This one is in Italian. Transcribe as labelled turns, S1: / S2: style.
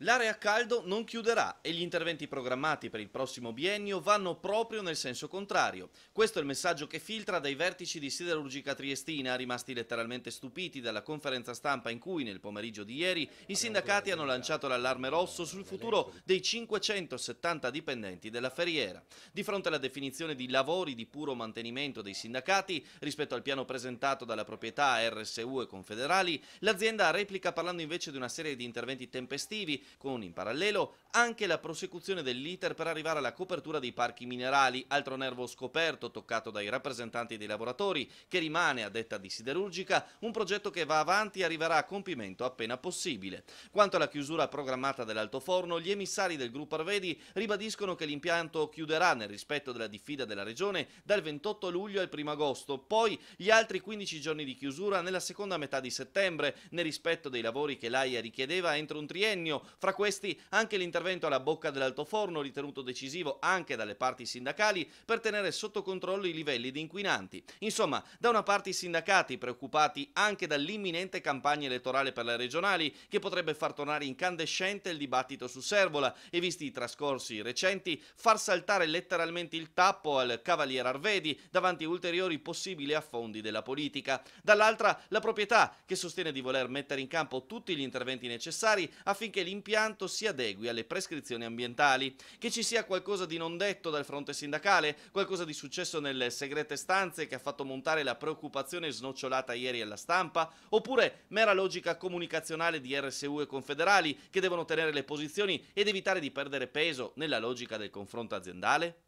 S1: L'area a caldo non chiuderà e gli interventi programmati per il prossimo biennio vanno proprio nel senso contrario. Questo è il messaggio che filtra dai vertici di Siderurgica Triestina, rimasti letteralmente stupiti dalla conferenza stampa in cui nel pomeriggio di ieri i sindacati hanno lanciato l'allarme rosso sul futuro dei 570 dipendenti della ferriera. Di fronte alla definizione di lavori di puro mantenimento dei sindacati rispetto al piano presentato dalla proprietà RSU e Confederali, l'azienda replica parlando invece di una serie di interventi tempestivi con in parallelo anche la prosecuzione dell'iter per arrivare alla copertura dei parchi minerali, altro nervo scoperto toccato dai rappresentanti dei lavoratori, che rimane, a detta di Siderurgica, un progetto che va avanti e arriverà a compimento appena possibile. Quanto alla chiusura programmata dell'altoforno, gli emissari del gruppo Arvedi ribadiscono che l'impianto chiuderà nel rispetto della diffida della regione dal 28 luglio al 1 agosto, poi gli altri 15 giorni di chiusura nella seconda metà di settembre, nel rispetto dei lavori che l'AIA richiedeva entro un triennio, fra questi anche l'intervento alla bocca dell'alto forno ritenuto decisivo anche dalle parti sindacali per tenere sotto controllo i livelli di inquinanti. Insomma, da una parte i sindacati preoccupati anche dall'imminente campagna elettorale per le regionali che potrebbe far tornare incandescente il dibattito su Servola e visti i trascorsi recenti far saltare letteralmente il tappo al cavaliere Arvedi davanti a ulteriori possibili affondi della politica. Dall'altra la proprietà che sostiene di voler mettere in campo tutti gli interventi necessari affinché l'impianto l'impianto si adegui alle prescrizioni ambientali, che ci sia qualcosa di non detto dal fronte sindacale, qualcosa di successo nelle segrete stanze che ha fatto montare la preoccupazione snocciolata ieri alla stampa, oppure mera logica comunicazionale di RSU e confederali che devono tenere le posizioni ed evitare di perdere peso nella logica del confronto aziendale?